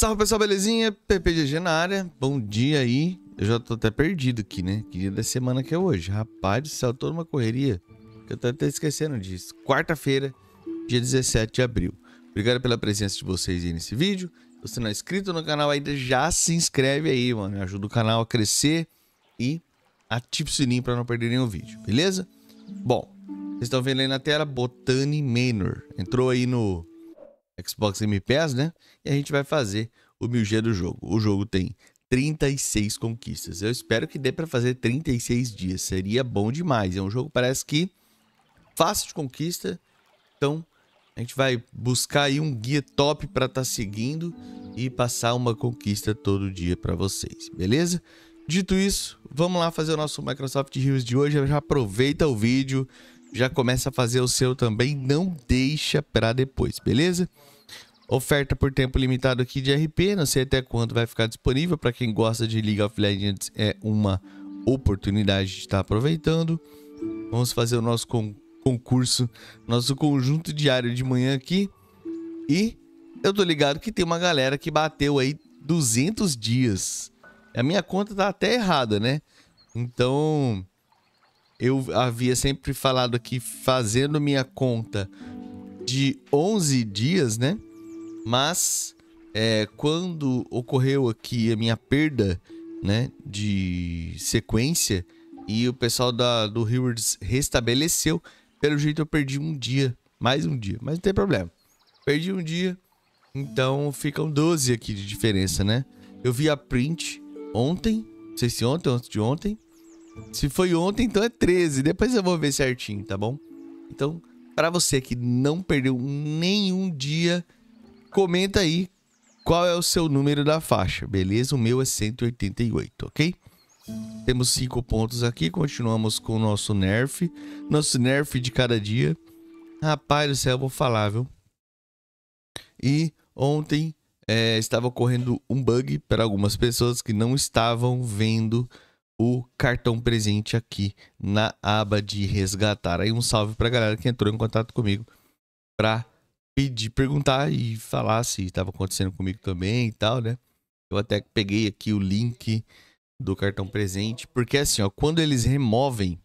Salve pessoal, belezinha? PPGG na área, bom dia aí. Eu já tô até perdido aqui, né? Que dia da semana que é hoje? Rapaz do céu, toda uma correria. Eu tô até esquecendo disso. Quarta-feira, dia 17 de abril. Obrigado pela presença de vocês aí nesse vídeo. Se você não é inscrito no canal ainda, já se inscreve aí, mano. Ajuda o canal a crescer e ative o sininho para não perder nenhum vídeo, beleza? Bom, vocês estão vendo aí na tela, Botani Manor. Entrou aí no Xbox Game Pass, né? E a gente vai fazer o 1000G do jogo. O jogo tem 36 conquistas. Eu espero que dê para fazer 36 dias. Seria bom demais. É um jogo parece que fácil de conquista. Então, a gente vai buscar aí um guia top para estar tá seguindo e passar uma conquista todo dia para vocês, beleza? Dito isso, vamos lá fazer o nosso Microsoft Heroes de hoje. Já aproveita o vídeo, já começa a fazer o seu também, não deixa para depois, beleza? Oferta por tempo limitado aqui de RP, não sei até quando vai ficar disponível. Para quem gosta de League of Legends, é uma oportunidade de estar tá aproveitando. Vamos fazer o nosso con concurso, nosso conjunto diário de manhã aqui. E eu tô ligado que tem uma galera que bateu aí 200 dias. A minha conta tá até errada, né? Então, eu havia sempre falado aqui fazendo minha conta de 11 dias, né? Mas é, quando ocorreu aqui a minha perda né, de sequência e o pessoal da, do Rewards restabeleceu, pelo jeito eu perdi um dia, mais um dia, mas não tem problema. Perdi um dia, então ficam 12 aqui de diferença, né? Eu vi a print ontem, não sei se ontem ou antes de ontem. Se foi ontem, então é 13. Depois eu vou ver certinho, tá bom? Então, para você que não perdeu nenhum dia, Comenta aí qual é o seu número da faixa, beleza? O meu é 188, ok? Temos cinco pontos aqui, continuamos com o nosso nerf. Nosso nerf de cada dia. Rapaz do céu, eu vou falar, viu? E ontem é, estava ocorrendo um bug para algumas pessoas que não estavam vendo o cartão presente aqui na aba de resgatar. Aí um salve para a galera que entrou em contato comigo para pedir, perguntar e falar se estava acontecendo comigo também e tal, né? Eu até peguei aqui o link do cartão presente, porque assim, ó, quando eles removem,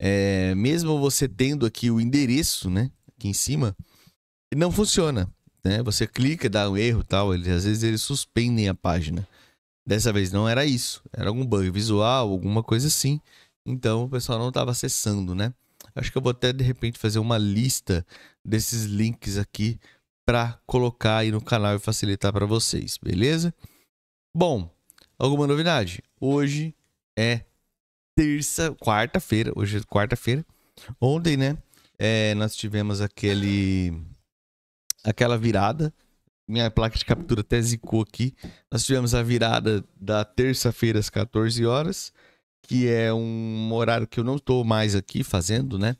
é, mesmo você tendo aqui o endereço, né, aqui em cima, não funciona, né? Você clica, dá um erro, tal, eles às vezes eles suspendem a página. Dessa vez não era isso, era algum bug visual, alguma coisa assim. Então o pessoal não estava acessando, né? Acho que eu vou até de repente fazer uma lista desses links aqui para colocar aí no canal e facilitar para vocês, beleza? Bom, alguma novidade? Hoje é terça, quarta-feira, hoje é quarta-feira. Ontem, né, é, nós tivemos aquele aquela virada. Minha placa de captura até zicou aqui. Nós tivemos a virada da terça-feira às 14 horas, que é um horário que eu não estou mais aqui fazendo, né?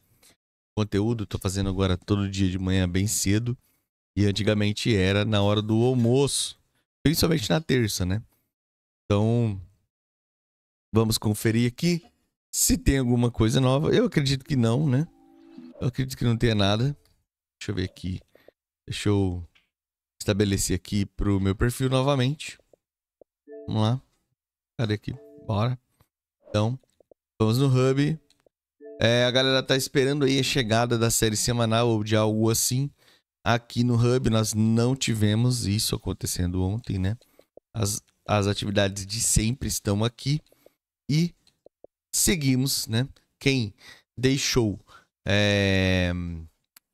conteúdo, tô fazendo agora todo dia de manhã bem cedo. E antigamente era na hora do almoço, principalmente na terça, né? Então, vamos conferir aqui se tem alguma coisa nova. Eu acredito que não, né? Eu acredito que não tenha nada. Deixa eu ver aqui. Deixa eu estabelecer aqui pro meu perfil novamente. Vamos lá. Cadê aqui? Bora. Então, vamos no Hub. É, a galera tá esperando aí a chegada da série semanal ou de algo assim aqui no Hub. Nós não tivemos isso acontecendo ontem, né? As, as atividades de sempre estão aqui e seguimos, né? Quem deixou é,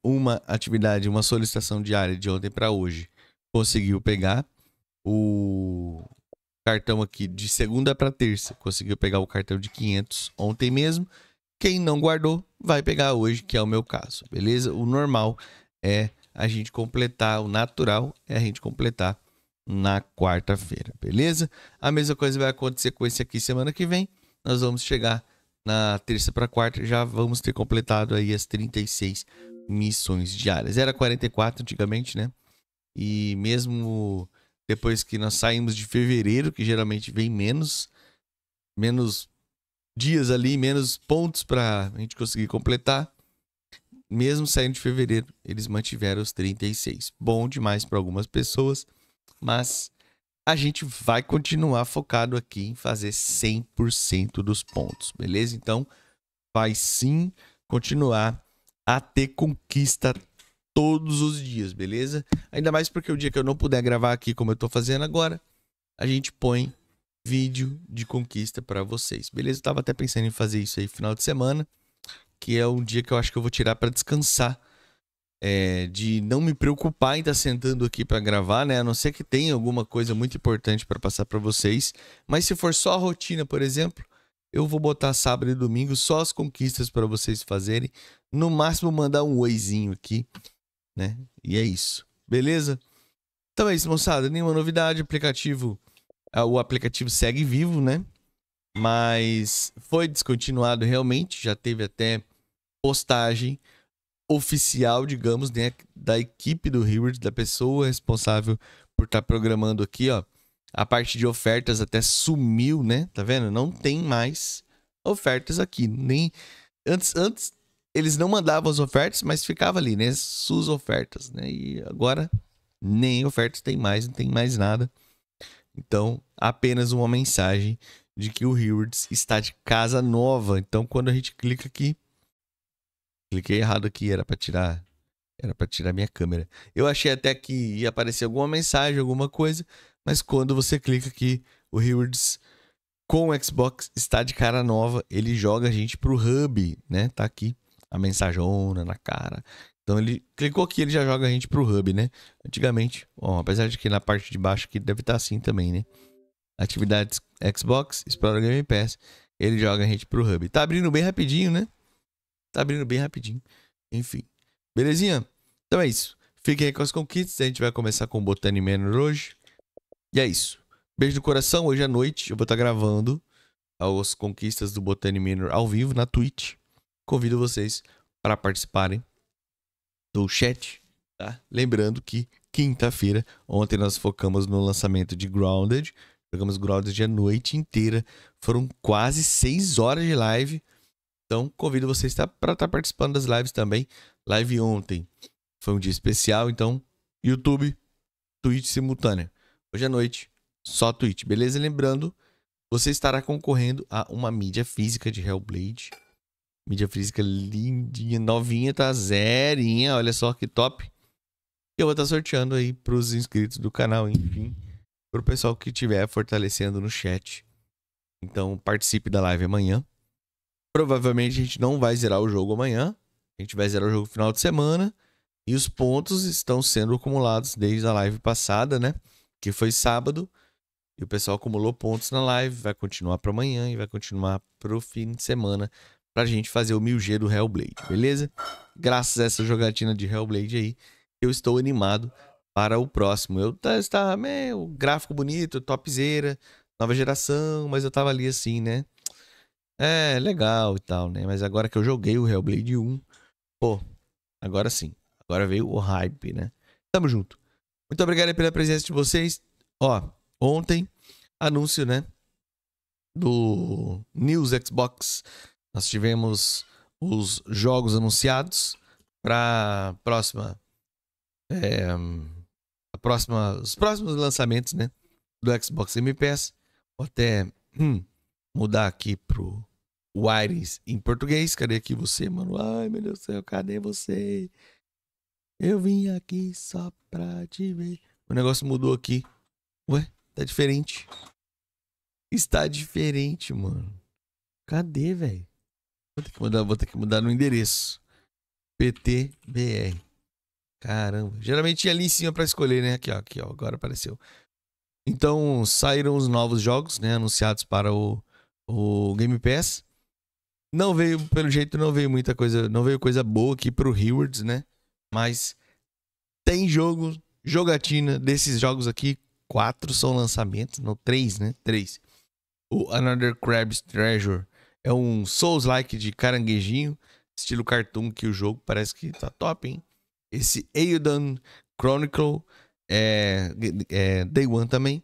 uma atividade, uma solicitação diária de ontem para hoje, conseguiu pegar o cartão aqui de segunda para terça, conseguiu pegar o cartão de 500 ontem mesmo. Quem não guardou, vai pegar hoje, que é o meu caso, beleza? O normal é a gente completar, o natural é a gente completar na quarta-feira, beleza? A mesma coisa vai acontecer com esse aqui semana que vem. Nós vamos chegar na terça para quarta, já vamos ter completado aí as 36 missões diárias. Era 44 antigamente, né? E mesmo depois que nós saímos de fevereiro, que geralmente vem menos, menos dias ali, menos pontos para a gente conseguir completar. Mesmo saindo de fevereiro, eles mantiveram os 36. Bom demais para algumas pessoas, mas a gente vai continuar focado aqui em fazer 100% dos pontos, beleza? Então, vai sim continuar a ter conquista todos os dias, beleza? Ainda mais porque o dia que eu não puder gravar aqui como eu tô fazendo agora, a gente põe vídeo de conquista para vocês. Beleza? Eu tava até pensando em fazer isso aí final de semana, que é um dia que eu acho que eu vou tirar para descansar. É, de não me preocupar em estar tá sentando aqui para gravar, né? A não ser que tenha alguma coisa muito importante para passar para vocês. Mas se for só a rotina, por exemplo, eu vou botar sábado e domingo só as conquistas para vocês fazerem. No máximo, mandar um oizinho aqui, né? E é isso. Beleza? Então é isso, moçada. Nenhuma novidade. Aplicativo o aplicativo segue vivo, né? Mas foi descontinuado realmente, já teve até postagem oficial, digamos, né, da equipe do Reward, da pessoa responsável por estar tá programando aqui, ó. A parte de ofertas até sumiu, né? Tá vendo? Não tem mais ofertas aqui. Nem antes, antes eles não mandavam as ofertas, mas ficava ali, né? Suas ofertas, né? E agora nem ofertas tem mais, não tem mais nada. Então, apenas uma mensagem de que o Rewards está de casa nova. Então, quando a gente clica aqui, cliquei errado aqui, era para tirar, era para tirar minha câmera. Eu achei até que ia aparecer alguma mensagem, alguma coisa, mas quando você clica aqui, o Rewards com o Xbox está de cara nova, ele joga a gente pro hub, né? Tá aqui a mensajona na cara. Então ele clicou aqui, ele já joga a gente pro hub, né? Antigamente, apesar de que na parte de baixo aqui deve estar tá assim também, né? Atividades Xbox, explora Game Pass, ele joga a gente pro hub. Tá abrindo bem rapidinho, né? Tá abrindo bem rapidinho. Enfim. Belezinha? Então é isso. Fiquem aí com as conquistas. A gente vai começar com o Botany Manor hoje. E é isso. Beijo no coração. Hoje à noite eu vou estar tá gravando as conquistas do Botany Manor ao vivo na Twitch. Convido vocês para participarem do chat, tá? Lembrando que quinta-feira, ontem nós focamos no lançamento de Grounded, jogamos Grounded a noite inteira, foram quase 6 horas de live. Então, convido vocês tá? para estar tá participando das lives também. Live ontem foi um dia especial, então YouTube, Twitch simultânea. Hoje à noite, só Twitch, beleza? Lembrando, você estará concorrendo a uma mídia física de Hellblade. Mídia física lindinha, novinha, tá zerinha. Olha só que top. Eu vou estar tá sorteando aí pros inscritos do canal, enfim. Pro pessoal que estiver fortalecendo no chat. Então participe da live amanhã. Provavelmente a gente não vai zerar o jogo amanhã. A gente vai zerar o jogo no final de semana. E os pontos estão sendo acumulados desde a live passada, né? Que foi sábado. E o pessoal acumulou pontos na live. Vai continuar para amanhã e vai continuar para o fim de semana pra gente fazer o 1000G do Hellblade, beleza? Graças a essa jogatina de Hellblade aí, eu estou animado para o próximo. Eu tá, estava meio gráfico bonito, topzera, nova geração, mas eu tava ali assim, né? É, legal e tal, né? Mas agora que eu joguei o Hellblade 1, pô, agora sim. Agora veio o hype, né? Tamo junto. Muito obrigado pela presença de vocês. Ó, ontem, anúncio, né? Do News Xbox nós tivemos os jogos anunciados para próxima é, a próxima os próximos lançamentos, né, do Xbox Game Pass. Vou até hum, mudar aqui pro Wires em português. Cadê aqui você, mano? Ai, meu Deus do céu, cadê você? Eu vim aqui só pra te ver. O negócio mudou aqui. Ué, tá diferente. Está diferente, mano. Cadê, velho? Vou ter que mudar, vou ter que mudar no endereço. PTBR. Caramba. Geralmente tinha ali em cima pra escolher, né? Aqui, ó. Aqui, ó. Agora apareceu. Então, saíram os novos jogos, né? Anunciados para o, o Game Pass. Não veio, pelo jeito, não veio muita coisa. Não veio coisa boa aqui pro Rewards, né? Mas tem jogo, jogatina desses jogos aqui. Quatro são lançamentos, não, três, né? Três. O Another Crab's Treasure é um Souls-like de caranguejinho, estilo cartoon, que o jogo parece que tá top, hein? Esse Eildon Chronicle é, é, Day One também.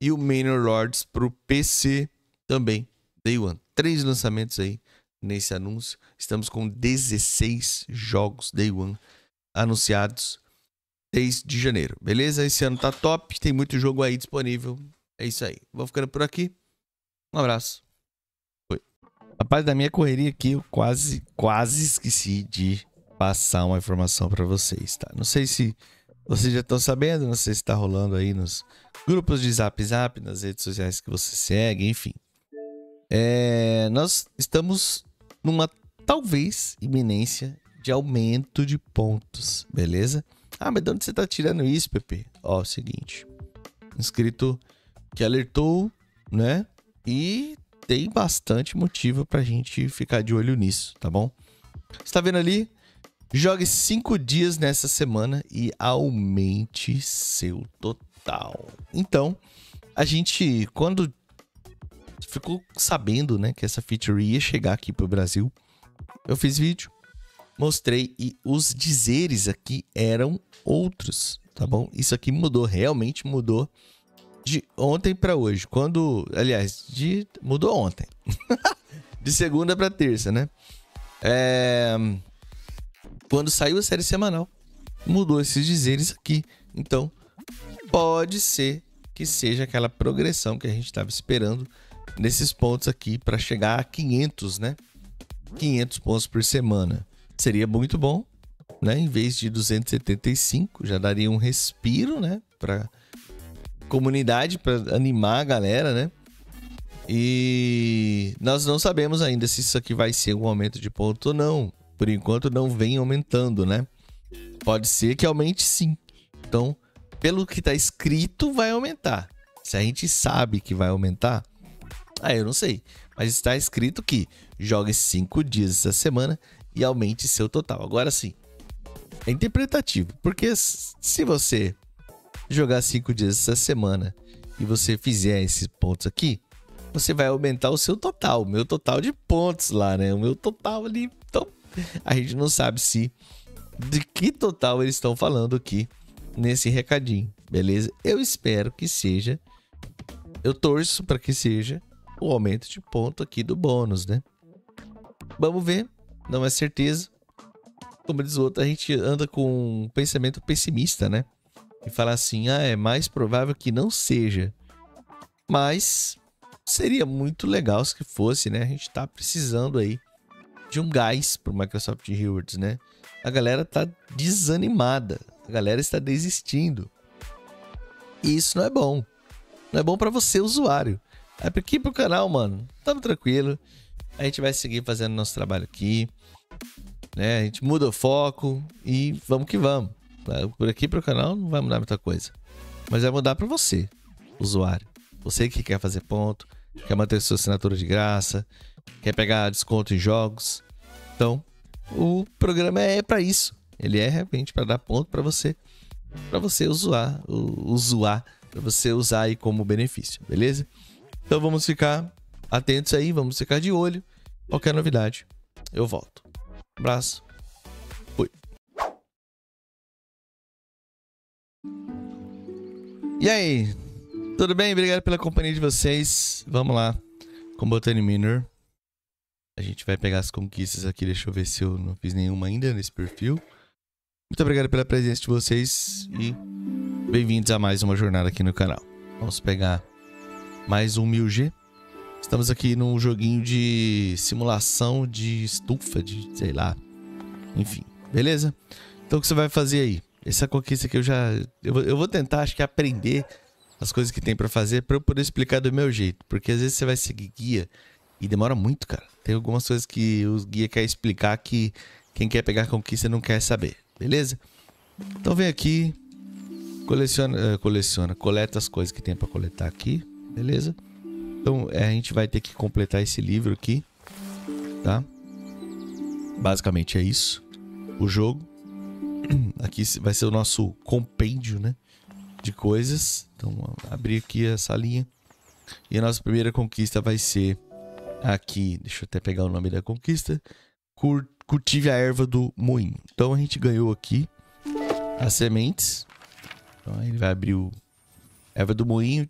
E o Manor Lords pro PC também, Day One. Três lançamentos aí nesse anúncio. Estamos com 16 jogos Day One anunciados desde janeiro, beleza? Esse ano tá top, tem muito jogo aí disponível. É isso aí. Vou ficando por aqui. Um abraço. Rapaz, da minha correria aqui, eu quase, quase esqueci de passar uma informação para vocês, tá? Não sei se vocês já estão sabendo, não sei se está rolando aí nos grupos de Zap Zap, nas redes sociais que você segue, enfim. É, nós estamos numa talvez iminência de aumento de pontos, beleza? Ah, mas de onde você está tirando isso, Pepe? Ó, é o seguinte. Inscrito que alertou, né? E tem bastante motivo pra gente ficar de olho nisso, tá bom? Está vendo ali? Jogue cinco dias nessa semana e aumente seu total. Então, a gente quando ficou sabendo, né, que essa feature ia chegar aqui pro Brasil, eu fiz vídeo, mostrei e os dizeres aqui eram outros, tá bom? Isso aqui mudou, realmente mudou de ontem para hoje. Quando, aliás, de mudou ontem. de segunda para terça, né? É... Quando saiu a série semanal, mudou esses dizeres aqui. Então, pode ser que seja aquela progressão que a gente estava esperando nesses pontos aqui para chegar a 500, né? 500 pontos por semana. Seria muito bom, né? Em vez de 275, já daria um respiro, né? Para comunidade para animar a galera, né? E nós não sabemos ainda se isso aqui vai ser um aumento de ponto ou não. Por enquanto não vem aumentando, né? Pode ser que aumente sim. Então, pelo que está escrito, vai aumentar. Se a gente sabe que vai aumentar, aí ah, eu não sei. Mas está escrito que jogue 5 dias essa semana e aumente seu total. Agora sim, é interpretativo. Porque se você jogar cinco dias essa semana e você fizer esses pontos aqui, você vai aumentar o seu total, o meu total de pontos lá, né? O meu total ali. Então, a gente não sabe se de que total eles estão falando aqui nesse recadinho, beleza? Eu espero que seja. Eu torço para que seja o aumento de ponto aqui do bônus, né? Vamos ver, não é certeza. Como diz o outro, a gente anda com um pensamento pessimista, né? e falar assim: ah, é mais provável que não seja. Mas seria muito legal se fosse, né? A gente tá precisando aí de um gás pro Microsoft Rewards, né? A galera tá desanimada, a galera está desistindo. E isso não é bom. Não é bom para você, usuário. É aqui pro canal, mano. Tamo tranquilo. A gente vai seguir fazendo nosso trabalho aqui. Né? A gente muda o foco e vamos que vamos. Tá? Por aqui para o canal não vai mudar muita coisa. Mas vai mudar para você, usuário. Você que quer fazer ponto, quer manter sua assinatura de graça, quer pegar desconto em jogos. Então, o programa é para isso. Ele é realmente para dar ponto para você, para você usar, usar, para você usar aí como benefício, beleza? Então vamos ficar atentos aí, vamos ficar de olho. Qualquer novidade, eu volto. Um abraço. E aí? Tudo bem? Obrigado pela companhia de vocês. Vamos lá. com Botany Miner. A gente vai pegar as conquistas aqui. Deixa eu ver se eu não fiz nenhuma ainda nesse perfil. Muito obrigado pela presença de vocês e bem-vindos a mais uma jornada aqui no canal. Vamos pegar mais um 1000G. Estamos aqui num joguinho de simulação de estufa, de sei lá. Enfim, beleza? Então o que você vai fazer aí? Essa conquista que eu já. Eu, eu vou tentar, acho que, aprender as coisas que tem para fazer para eu poder explicar do meu jeito. Porque às vezes você vai seguir guia e demora muito, cara. Tem algumas coisas que os guia quer explicar que quem quer pegar conquista não quer saber, beleza? Então vem aqui, coleciona, eh, coleciona coleta as coisas que tem para coletar aqui, beleza? Então é, a gente vai ter que completar esse livro aqui, tá? Basicamente é isso, o jogo. aqui vai ser o nosso compêndio, né? De coisas. Então, abrir aqui essa linha. E a nossa primeira conquista vai ser aqui. Deixa eu até pegar o nome da conquista. Cur cultive a erva do moinho. Então, a gente ganhou aqui as sementes. Então, ele vai abrir o erva do moinho.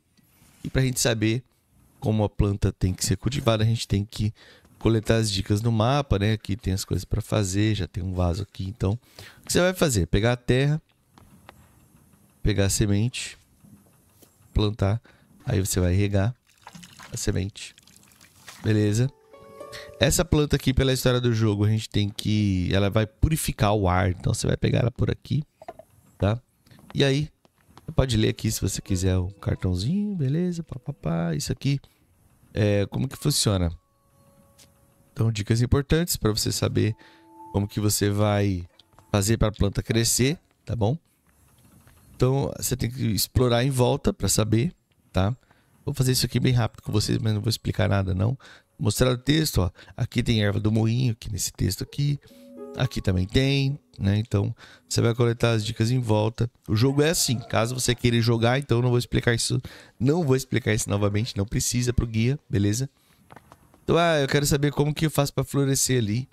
E para a gente saber como a planta tem que ser cultivada, a gente tem que coletar as dicas no mapa, né? Aqui tem as coisas para fazer, já tem um vaso aqui, então o que você vai fazer? Pegar a terra, pegar a semente, plantar, aí você vai regar a semente. Beleza? Essa planta aqui, pela história do jogo, a gente tem que... Ela vai purificar o ar, então você vai pegar ela por aqui, tá? E aí, pode ler aqui se você quiser o cartãozinho, beleza? Pá, pá, pá. Isso aqui, é, como que funciona? Então, dicas importantes para você saber como que você vai fazer para a planta crescer, tá bom? Então, você tem que explorar em volta para saber, tá? Vou fazer isso aqui bem rápido com vocês, mas não vou explicar nada não. mostrar o texto, ó. Aqui tem erva do moinho, aqui nesse texto aqui. Aqui também tem, né? Então, você vai coletar as dicas em volta. O jogo é assim, caso você queira jogar, então não vou explicar isso, não vou explicar isso novamente, não precisa pro guia, beleza? Então, ah, eu quero saber como que eu faço para florescer ali.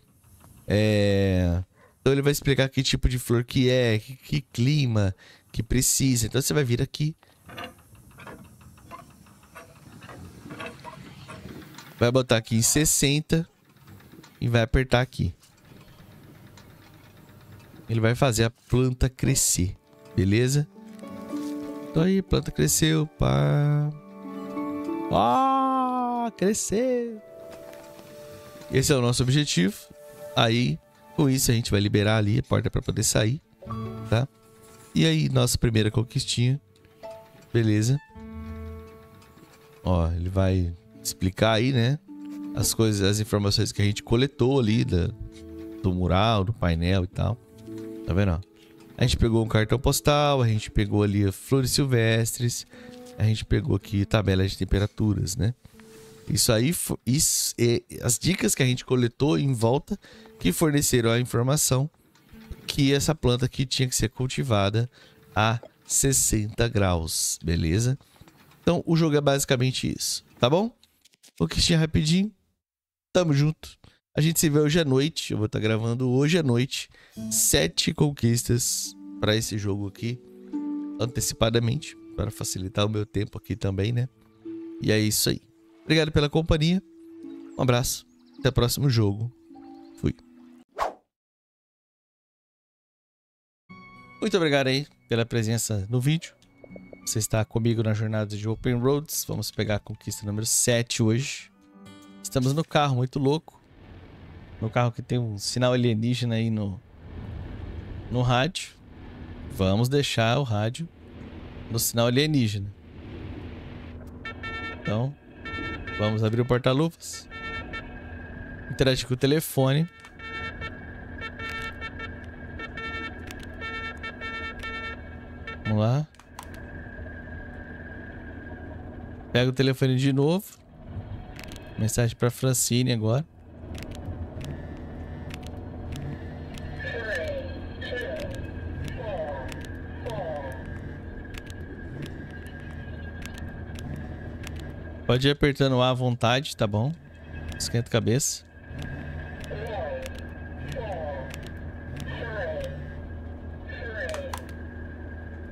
É... Então ele vai explicar que tipo de flor que é, que, que clima que precisa. Então você vai vir aqui. Vai botar aqui em 60 e vai apertar aqui. Ele vai fazer a planta crescer, beleza? Então aí, planta cresceu, pá. Ah, cresceu. Esse é o nosso objetivo. Aí, com isso, a gente vai liberar ali a porta para poder sair, tá? E aí, nossa primeira conquistinha. Beleza. Ó, ele vai explicar aí, né? As coisas, as informações que a gente coletou ali da, do mural, do painel e tal. Tá vendo? A gente pegou um cartão postal, a gente pegou ali flores silvestres, a gente pegou aqui tabela de temperaturas, né? Isso aí, é, as dicas que a gente coletou em volta que forneceram a informação que essa planta aqui tinha que ser cultivada a 60 graus, beleza? Então o jogo é basicamente isso, tá bom? O que tinha rapidinho, tamo junto. A gente se vê hoje à noite, eu vou estar tá gravando hoje à noite sete conquistas para esse jogo aqui antecipadamente para facilitar o meu tempo aqui também, né? E é isso aí. Obrigado pela companhia. Um abraço. Até o próximo jogo. Fui. Muito obrigado aí pela presença no vídeo. Você está comigo na jornada de Open Roads. Vamos pegar a conquista número 7 hoje. Estamos no carro, muito louco. No carro que tem um sinal alienígena aí no, no rádio. Vamos deixar o rádio no sinal alienígena. Então, Vamos abrir o porta-luvas. Interage com o telefone. Vamos lá. Pega o telefone de novo. Mensagem para Francine agora. Pode ir apertando A à vontade, tá bom? Esquenta a cabeça.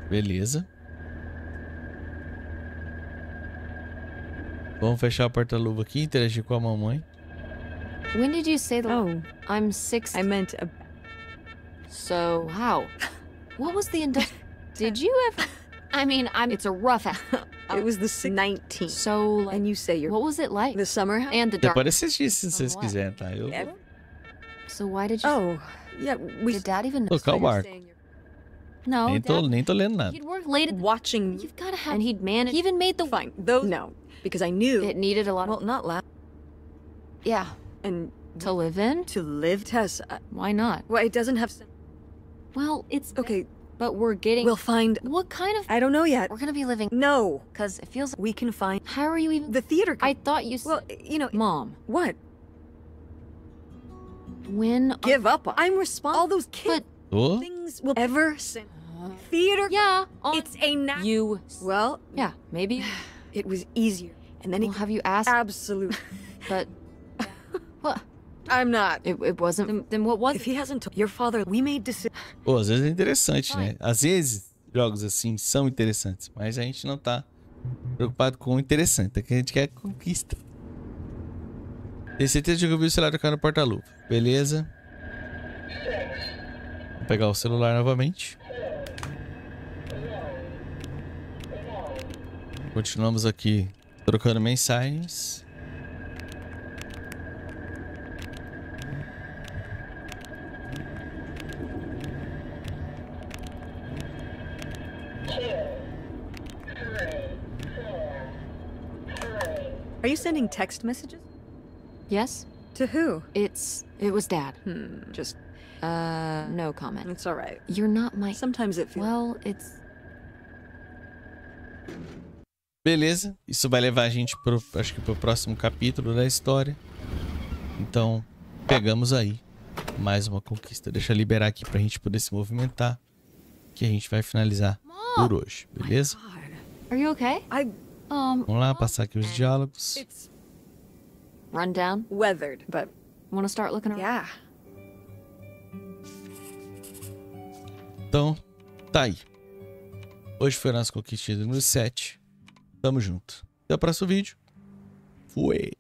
Beleza. Vamos fechar a porta-luva aqui, e interagir com a mamãe. When did you say the... Oh, I'm six. I meant a... So, how? What was the... did you ever... I mean, I'm... It's a rough... It oh, was the 19th. So, like, and you say your what was it like? The summer and the dark. Ja, bare since synes jeg er Yeah. So why did you? Oh, yeah. We, did Dad even Look how Hobart. No, He'd work late. Watching. You've got to have. And he'd manage. He even made the. Fine. Those. No, because I knew it needed a lot. Well, not last. Yeah. And to live in. To live, Tess. Uh, why not? Well, it doesn't have. Well, it's okay. But we're getting- We'll find- What kind of- I don't know yet. We're gonna be living- No. Cause it feels- We can find- How are you even- The theater- I thought you- Well, you know- Mom. What? When- Give up on- I'm responsible- All those kids- But Things will ever Theater- Yeah, It's a You- Well- Yeah, maybe- It was easier. And then well, he- have you asked- Absolutely. but I'm not. It, it wasn't. Then, what was? If he hasn't told your father, we made decisions. Pô, às vezes é interessante, né? Às vezes jogos assim são interessantes, mas a gente não tá preocupado com o interessante, é que a gente quer conquista. Tem certeza de que eu vi o celular tocar no porta-luva. Beleza. Vou pegar o celular novamente. Continuamos aqui trocando mensagens. sending text messages? Yes? To who? It's... it was Dad. Hmm, just... Uh, no comment. It's right. You're not my... Sometimes it feels... Well, it's... Beleza, isso vai levar a gente pro, acho que pro próximo capítulo da história. Então, pegamos aí mais uma conquista. Deixa eu liberar aqui pra gente poder se movimentar, que a gente vai finalizar por hoje, beleza? Vamos lá, passar aqui os diálogos. Run down? Weathered, but... Want to start looking around? Yeah. Então, tá aí. Hoje foi a nossa conquista número 7. Tamo junto. Até o próximo vídeo. Fui.